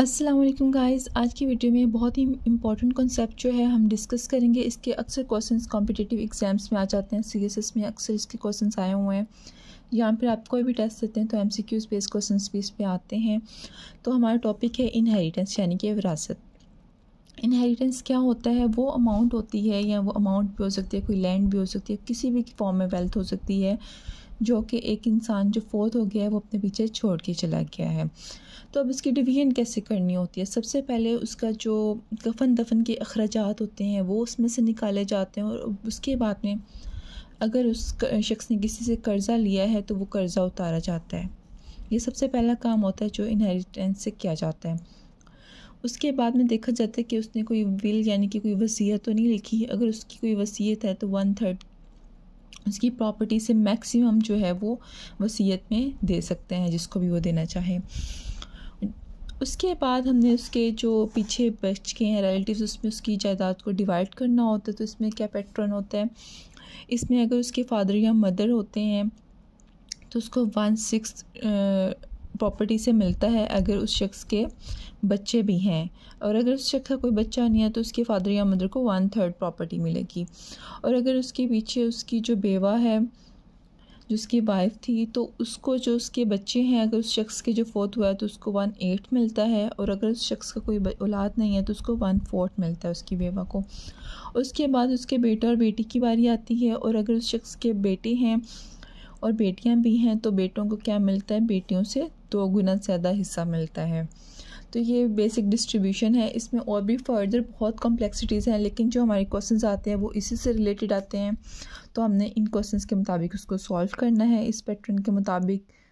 Aslam guys आज की video में बहुत ही इंपॉर्टेंट कॉन्सेप्ट जो है हम डिस्कस करेंगे इसके अक्सर क्वेश्चंस कॉम्पिटिटिव एग्जाम्स में आ जाते हैं सी में अक्सर इसके क्वेश्चंस आए हुए हैं या फिर आप कोई भी टेस्ट देते हैं तो M C Qs based question भी इस पर आते हैं तो हमारा टॉपिक है इनहेरिटेंस यानी कि विरासत इनहेरिटेंस क्या होता है वो अमाउंट होती है या वो अमाउंट भी हो सकती है कोई लैंड भी हो सकती है किसी भी फॉर्म में वेल्थ हो सकती है जो कि एक इंसान जो फोत हो गया है वो अपने पीछे छोड़ के चला गया है तो अब इसकी डिवीजन कैसे करनी होती है सबसे पहले उसका जो कफन दफन के अखराज होते हैं वो उसमें से निकाले जाते हैं और उसके बाद में अगर उस शख्स ने किसी से कर्ज़ा लिया है तो वो कर्ज़ा उतारा जाता है ये सबसे पहला काम होता है जो इनहेरिटेंस से किया जाता है उसके बाद में देखा जाता है कि उसने कोई विल यानी कि कोई वसीयत तो नहीं लिखी अगर उसकी कोई वसीयत है तो वन थर्ड उसकी प्रॉपर्टी से मैक्सिमम जो है वो वसीयत में दे सकते हैं जिसको भी वो देना चाहे उसके बाद हमने उसके जो पीछे बच के हैं रिलेटिव्स उसमें उसकी जायदाद को डिवाइड करना होता है तो इसमें क्या पैटर्न होता है इसमें अगर उसके फादर या मदर होते हैं तो उसको वन सिक्स प्रॉपर्टी से मिलता है अगर उस शख्स के बच्चे भी हैं और अगर उस शख्स का कोई बच्चा नहीं है तो उसके फादर या मदर को वन थर्ड प्रॉपर्टी मिलेगी और अगर उसके पीछे उसकी जो बेवा है जो उसकी वाइफ थी तो उसको जो उसके बच्चे हैं अगर उस शख्स के जो फोर्थ हुआ है तो उसको वन एट मिलता है और अगर उस शख्स का कोई औलाद नहीं है तो उसको वन फोर्थ मिलता है उसकी बेवा को उसके बाद उसके बेटे और बेटी की बारी आती है और अगर उस शख्स के बेटे हैं और बेटियां भी हैं तो बेटों को क्या मिलता है बेटियों से दो तो गुना ज़्यादा हिस्सा मिलता है तो ये बेसिक डिस्ट्रीब्यूशन है इसमें और भी फर्दर बहुत कॉम्प्लेक्सिटीज़ हैं लेकिन जो हमारे क्वेश्चंस आते हैं वो इसी से रिलेटेड आते हैं तो हमने इन क्वेश्चंस के मुताबिक उसको सॉल्व करना है इस पैटर्न के मुताबिक